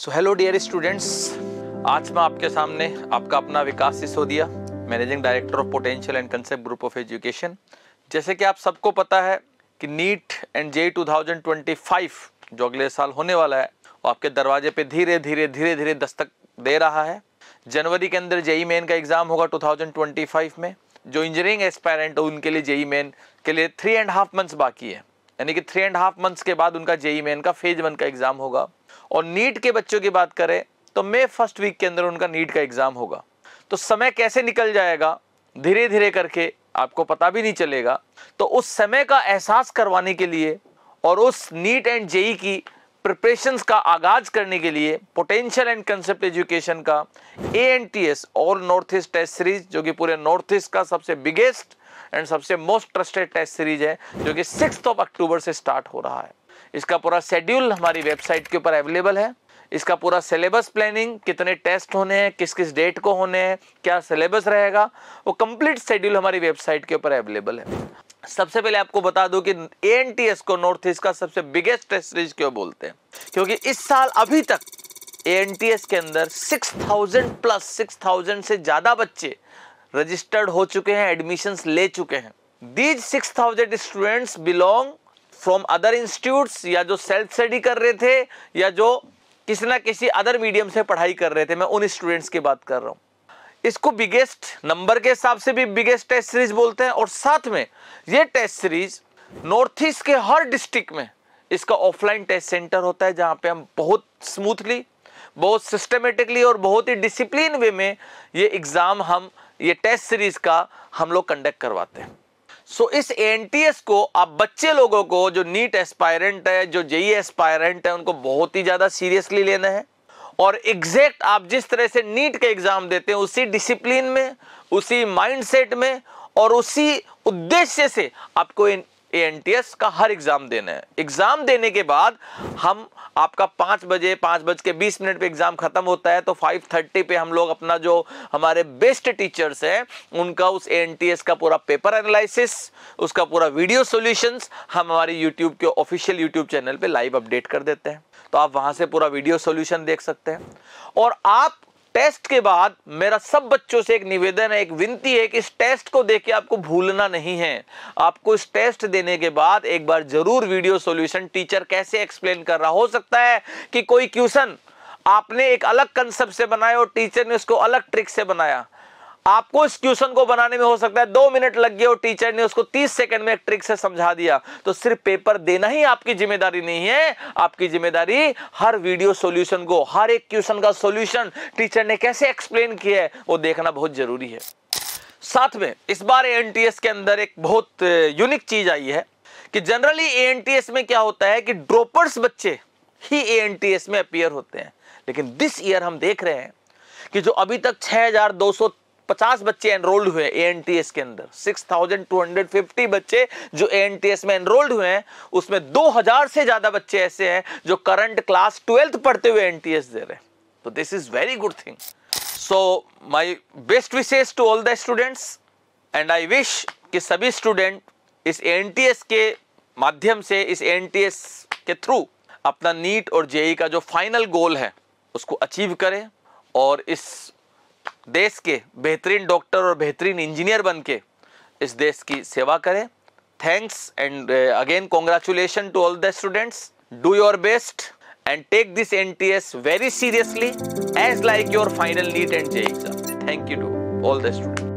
so hello dear students आज मैं आपके सामने आपका अपना Vikas Sisodia managing director of potential and concept group of education जैसे कि आप सबको पता है कि नीट एंड जे 2025 जो अगले साल होने वाला है वो आपके दरवाजे पे धीरे धीरे धीरे धीरे दस्तक दे रहा है जनवरी के अंदर जेई मेन e e का एग्ज़ाम होगा 2025 में जो इंजीनियरिंग एस्पायरेंट हो उनके लिए जेई मेन e के लिए थ्री एंड हाफ मंथ्स बाकी है यानी कि थ्री एंड हाफ मंथ्स के बाद उनका जेई मेन का फेज वन का एग्ज़ाम होगा और नीट के बच्चों की बात करें तो मई फर्स्ट वीक के अंदर उनका नीट का एग्ज़ाम होगा तो समय कैसे निकल जाएगा धीरे धीरे करके आपको पता भी नहीं चलेगा तो उस समय का एहसास करवाने के लिए और उस नीट एंड जेई की प्रिपरेशंस का आगाज करने के लिए पोटेंशियल एंड कंसेप्ट एजुकेशन का A N T S all north east test series जो कि पूरे नॉर्थ ईस्ट का सबसे बिगेस्ट एंड सबसे मोस्ट ट्रस्टेड टेस्ट सीरीज है जो कि सिक्स ऑफ अक्टूबर से स्टार्ट हो रहा है इसका पूरा शेड्यूल हमारी वेबसाइट के ऊपर अवेलेबल है इसका पूरा सिलेबस प्लानिंग कितने टेस्ट होने हैं किस किस डेट को होने हैं क्या सिलेबस रहेगा वो कंप्लीट शेड्यूल हमारी वेबसाइट के ऊपर अवेलेबल है सबसे पहले आपको बता दूं कि ए को नॉर्थ ईस्ट का सबसे बिगेस्ट टेस्ट सीरीज क्यों बोलते हैं क्योंकि इस साल अभी तक ए के अंदर 6000 प्लस 6000 से ज़्यादा बच्चे रजिस्टर्ड हो चुके हैं एडमिशंस ले चुके हैं these 6000 students belong from other institute या जो सेल्फ स्टडी कर रहे थे या जो किसी ना किसी अदर मीडियम से पढ़ाई कर रहे थे मैं उन स्टूडेंट्स की बात कर रहा हूँ इसको बिगेस्ट नंबर के हिसाब से भी बिगेस्ट टेस्ट सीरीज बोलते हैं और साथ में ये टेस्ट सीरीज नॉर्थ ईस्ट के हर डिस्ट्रिक्ट में इसका ऑफलाइन टेस्ट सेंटर होता है जहाँ पे हम बहुत स्मूथली बहुत सिस्टमेटिकली और बहुत ही डिसिप्लिन वे में ये एग्ज़ाम हम ये टेस्ट सीरीज़ का हम लोग कंडक्ट करवाते हैं सो इस एनटीएस को आप बच्चे लोगों को जो नीट एस्पायरेंट है जो जेई एस्पायरेंट है उनको बहुत ही ज़्यादा सीरियसली लेना है और एग्जैक्ट आप जिस तरह से नीट के एग्ज़ाम देते हैं उसी डिसिप्लिन में उसी माइंडसेट में और उसी उद्देश्य से आपको एनटीएस एन टी एस का हर एग्ज़ाम देना है एग्ज़ाम देने के बाद हम आपका पांच बजे पांच बज के बीस मिनट पे एग्ज़ाम ख़त्म होता है तो फाइव थर्टी पे हम लोग अपना जो हमारे बेस्ट टीचर्स हैं उनका उस एनटीएस एन टी एस का पूरा पेपर एनालिसिस उसका पूरा वीडियो सॉल्यूशंस हम हमारे यूट्यूब के ऑफिशियल यूट्यूब चैनल पर लाइव अपडेट कर देते हैं तो आप वहां से पूरा वीडियो सोल्यूशन देख सकते हैं और आप टेस्ट के बाद मेरा सब बच्चों से एक निवेदन है एक विनती है कि इस टेस्ट को देख के आपको भूलना नहीं है आपको इस टेस्ट देने के बाद एक बार जरूर वीडियो सॉल्यूशन टीचर कैसे एक्सप्लेन कर रहा हो सकता है कि कोई क्वेश्चन आपने एक अलग कंसेप्ट से बनाया और टीचर ने उसको अलग ट्रिक से बनाया आपको इस क्वेश्चन को बनाने में हो सकता है दो मिनट लग गए और टीचर ने उसको तीस सेकंड में एक ट्रिक से समझा दिया तो सिर्फ पेपर देना ही आपकी जिम्मेदारी नहीं है आपकी जिम्मेदारी हर वीडियो सॉल्यूशन को हर एक क्वेश्चन का सॉल्यूशन टीचर ने कैसे एक्सप्लेन किया है वो देखना बहुत जरूरी है साथ में इस बार एन के अंदर एक बहुत यूनिक चीज आई है कि जनरली ए में क्या होता है कि ड्रोपर्स बच्चे ही ए में अपियर होते हैं लेकिन दिस ईयर हम देख रहे हैं कि जो अभी तक पचास बच्चे एनरोल्ड हुए ए के अंदर 6,250 बच्चे जो ए में एनरोल्ड हुए हैं उसमें 2,000 से ज़्यादा बच्चे ऐसे हैं जो करंट क्लास ट्वेल्थ पढ़ते हुए एन दे रहे हैं तो this is very good thing so my best wishes to all the students and I wish कि सभी स्टूडेंट इस एन के माध्यम से इस एन के थ्रू अपना नीट और जेई का जो फाइनल गोल है उसको अचीव करें और इस देश के बेहतरीन डॉक्टर और बेहतरीन इंजीनियर बन के इस देश की सेवा करें thanks and again congratulation to all the students do your best and take this N T S very seriously as like your final NEET and J exam thank you to all the students